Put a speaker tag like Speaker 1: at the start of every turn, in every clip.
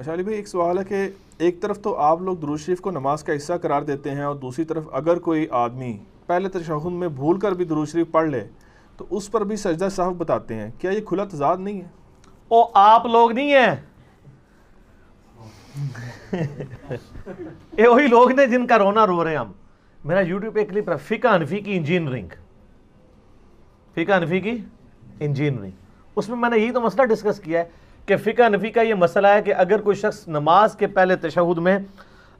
Speaker 1: अशाली भाई एक सवाल है कि एक तरफ तो आप लोग दुरूद शरीफ को नमाज का हिस्सा करार देते हैं और दूसरी तरफ अगर कोई आदमी पहले तशहुद में भूल कर भी दुरूद शरीफ पढ़ ले तो उस पर भी सजदा साहब बताते हैं क्या ये खुला तजाद नहीं है ओ आप लोग नहीं है ये वही लोग ने जिनका रोना रो रहे हैं हम मेरा यूट्यूब पे क्लिप है फ़िका अनफी की इंजीनियरिंग फ़िका अनफी की इंजीनियरिंग उसमें मैंने यही तो मसला डिस्कस किया है कि फ़िका अनफी का ये मसला है कि अगर कोई शख्स नमाज के पहले तशहद में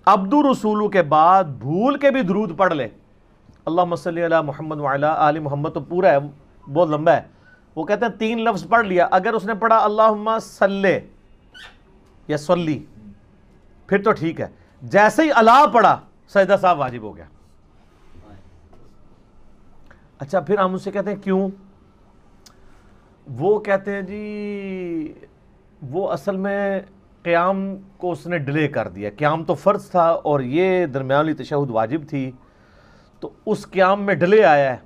Speaker 1: अब्दुल रसूलू के बाद भूल के भी दरूद पढ़ ले अल्लाह मसल मोहम्मद वाला आली मोहम्मद तो पूरा है बहुत लंबा है वो कहते हैं तीन लफ्ज़ पढ़ लिया अगर उसने पढ़ा अल्लाह सल्ले या सल्ली फिर तो ठीक है जैसे ही अला पढ़ा सजदा साहब वाजिब हो गया अच्छा फिर हम उससे कहते हैं क्यों वो कहते हैं जी वो असल में क़्याम को उसने डिले कर दिया क़्याम तो फ़र्ज था और ये दरमियाली तशहद वाजिब थी तो उस क़्याम में डिले आया है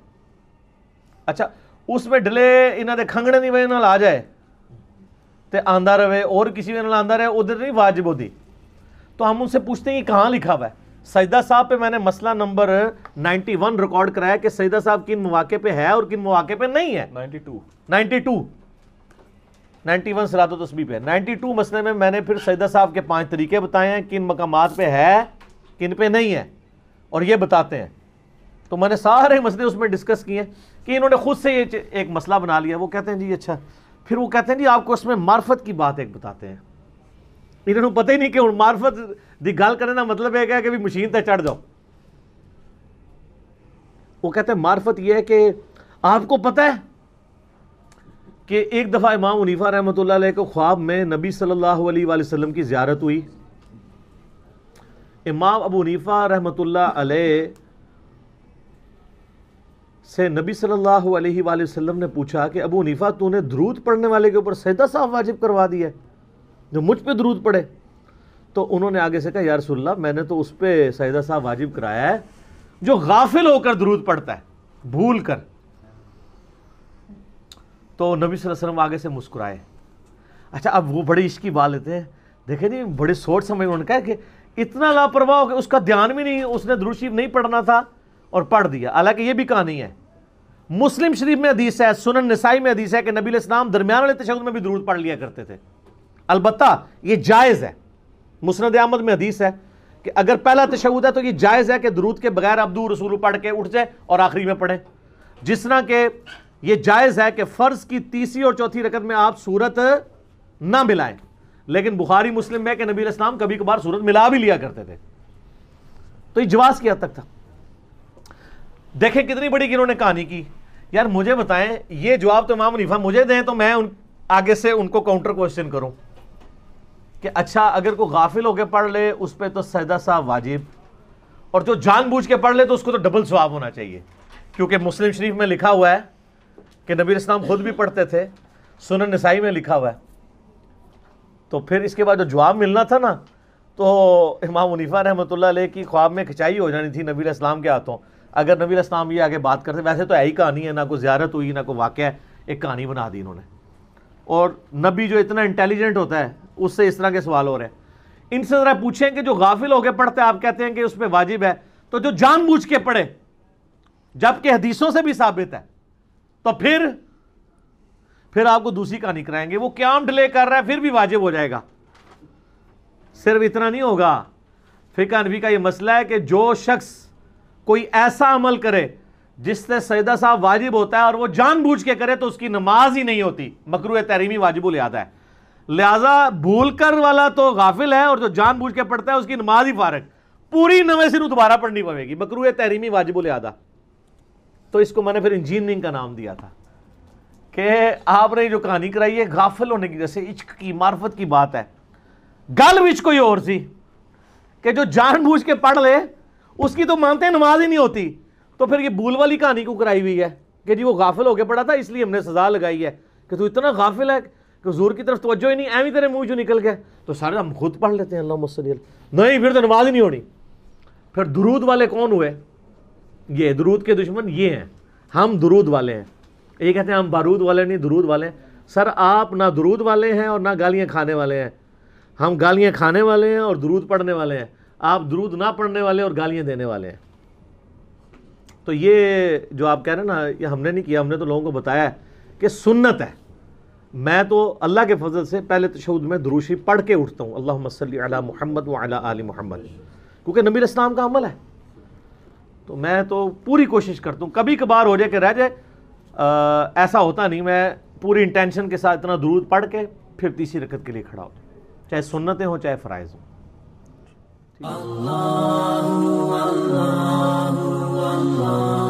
Speaker 1: अच्छा उसमें डिले ਡਿਲੇ खंगड़े की वजह ਦੀ आ जाए तो ਜਾਏ रहे और किसी ਔਰ ਕਿਸੇ ਨਾਲ ਆਂਦਾ ਰਹੇ ਉਧਰ ਨਹੀਂ ਵਾਜਿਬ ਹੋਦੀ ਤਾਂ ਹਮ ਉਨਸੇ ਪੁੱਛਤੇ ਕਿ ਕਹਾਂ ਲਿਖਾ ਹੋਇਆ सजदा साहब पे मैंने मसला नंबर 91 रिकॉर्ड कराया कि सजदा साहब किन मौाक़े पे है और किन मौाक़े पे नहीं है 92 92 91 सरात तस्वीर पे 92 मसले में मैंने फिर सजदा साहब के पांच तरीके बताए हैं किन मकाम पे है किन पे नहीं है और ये बताते हैं तो मैंने सारे मसले उसमें डिस्कस किए कि इन्होंने खुद से ये एक मसला बना लिया वो कहते हैं जी अच्छा फिर वो कहते हैं जी आपको उसमें मार्फत की बात एक बताते हैं इन्हों पता ही नहीं कि ਕਿ मार्फत की गल करने का मतलब है ਇਹ ਹੈ ਕਿ ਵੀ ਮਸ਼ੀਨ ਤੇ वो कहते हैं मार्फत यह है कि आपको पता है कि एक दफ़ा इमाम मुनीफा रहमत को ख्वाब में नबी सल्लल्लाहु अलैहि वसल्लम की ज्यारत हुई इमाम अबू उनीफा रहमत से नबी सल्लल्लाहु अलैहि वसल्लम ने पूछा कि अबू उनीफा तूने द्रूद पढ़ने वाले के ऊपर सजदा साहब वाजिब करवा दिया है जो मुझ पर दरूद पड़े तो उन्होंने आगे से कहा यार सुल्ला मैंने तो उस पर सैदा साहब वाजिब कराया है जो गाफिल होकर दरूद पड़ता है भूल कर तो नबी वसल्लम आगे से मुस्कुराए अच्छा अब वो बड़े इश्की बाल लेते हैं देखे नहीं बड़े सोच समझ उन्होंने कहा कि इतना लापरवाह हो कि उसका ध्यान भी नहीं उसने दरूद शरीफ नहीं पढ़ना था और पढ़ दिया हालांकि ये भी कहानी है मुस्लिम शरीफ में हदीस है सुनन नसाई में हदीस है कि नबी इस्लाम दरमियान वाले तशद में भी दरूद पढ़ लिया करते थे अलबत् ये जायज़ है मुसरद अहमद में हदीस है कि अगर पहला तशद है तो ये जायज़ है कि दरूद के बगैर अब्दू रसूल पढ़ के उठ जाए और आखिरी में पढ़े जिस तरह के ये जायज़ है कि फ़र्ज की तीसरी और चौथी रकत में आप सूरत ना मिलाएं लेकिन बुखारी मुस्लिम में कि नबी इस्लाम कभी कभार सूरत मिला भी लिया करते थे तो ये जवाज की हद तक था देखें कितनी बड़ी कि उन्होंने कहानी की यार मुझे बताएं ये जवाब तो इमाम मुझे दें तो मैं उन आगे से उनको काउंटर क्वेश्चन करूं कि अच्छा अगर कोई गाफिल होकर पढ़ ले उस पर तो सदा साहब वाजिब और जो जानबूझ के पढ़ ले तो उसको तो डबल स्वाब होना चाहिए क्योंकि मुस्लिम शरीफ में लिखा हुआ है कि नबी इस्लाम खुद भी पढ़ते थे सुन नसाई में लिखा हुआ है तो फिर इसके बाद जो जवाब मिलना था ना तो इमाम मुनीफा रहमत की ख्वाब में खिंचाई हो जानी थी नबी इस्लाम के हाथों अगर नबी इस्लाम ये आगे बात करते वैसे तो ही कहानी है ना कोई ज्यारत हुई ना कोई वाक़ एक कहानी बना दी इन्होंने और नबी जो इतना इंटेलिजेंट होता है उससे इस तरह के सवाल हो रहे हैं इनसे ज़रा पूछें कि जो गाफिल होकर पढ़ते आप कहते हैं कि उस पर वाजिब है तो जो जानबूझ के पढ़े जबकि हदीसों से भी साबित है तो फिर फिर आपको दूसरी कहानी कराएंगे वो क्या डिले कर रहा है फिर भी वाजिब हो जाएगा सिर्फ इतना नहीं होगा फिका नबी का ये मसला है कि जो शख्स कोई ऐसा अमल करे जिससे सैदा साहब वाजिब होता है और वो जानबूझ के करे तो उसकी नमाज ही नहीं होती मकरू तहरीमी वाजिबुल याद है लिहाजा भूल कर वाला तो गाफिल है और जो जान बूझ के पढ़ता है उसकी नमाज ही फारक पूरी नवे सिर दोबारा पढ़नी पड़ेगी बकरू तहरीमी वाजिब लिहाजा तो इसको मैंने फिर इंजीनियरिंग का नाम दिया था कि आपने जो कहानी कराई है गाफिल होने की जैसे इश्क की मार्फत की बात है गल बिच कोई और सी कि जो जान बूझ के पढ़ ले उसकी तो मानते नमाज ही नहीं होती तो फिर ये भूल वाली कहानी को कराई हुई है कि जी वो गाफिल होकर पढ़ा था इसलिए हमने सजा लगाई है कि तू इतना गाफिल है कि जोर की तरफ तवज्जो ही नहीं एवं तेरे मुँह जो निकल गए तो सारे हम खुद पढ़ लेते हैं अल्लाह मसल नहीं फिर तो नमाज नहीं होनी फिर दुरूद वाले कौन हुए ये दुरूद के दुश्मन ये हैं हम दुरूद वाले हैं ये कहते हैं हम बारूद वाले नहीं दुरूद वाले हैं सर आप ना दुरूद वाले हैं और ना गालियाँ खाने वाले हैं हम गालियाँ खाने वाले हैं और दुरूद पढ़ने वाले हैं आप दुरूद ना पढ़ने वाले और गालियाँ देने वाले हैं तो ये जो आप कह रहे हैं ना ये हमने नहीं किया हमने तो लोगों को बताया कि सुन्नत है मैं तो अल्लाह के फजल से पहले तशद में दरूशी पढ़ के उठता हूँ अल्लाह मसल अला मोहम्मद वाला आल मोहम्मद क्योंकि नबी इस्लाम का अमल है तो मैं तो पूरी कोशिश करता हूँ कभी कभार हो जाए कि रह जाए ऐसा होता नहीं मैं पूरी इंटेंशन के साथ इतना दुरूद पढ़ के फिर तीसरी रकत के लिए खड़ा हो चाहे सुन्नतें हों चाहे फ़राइज़ हों Allah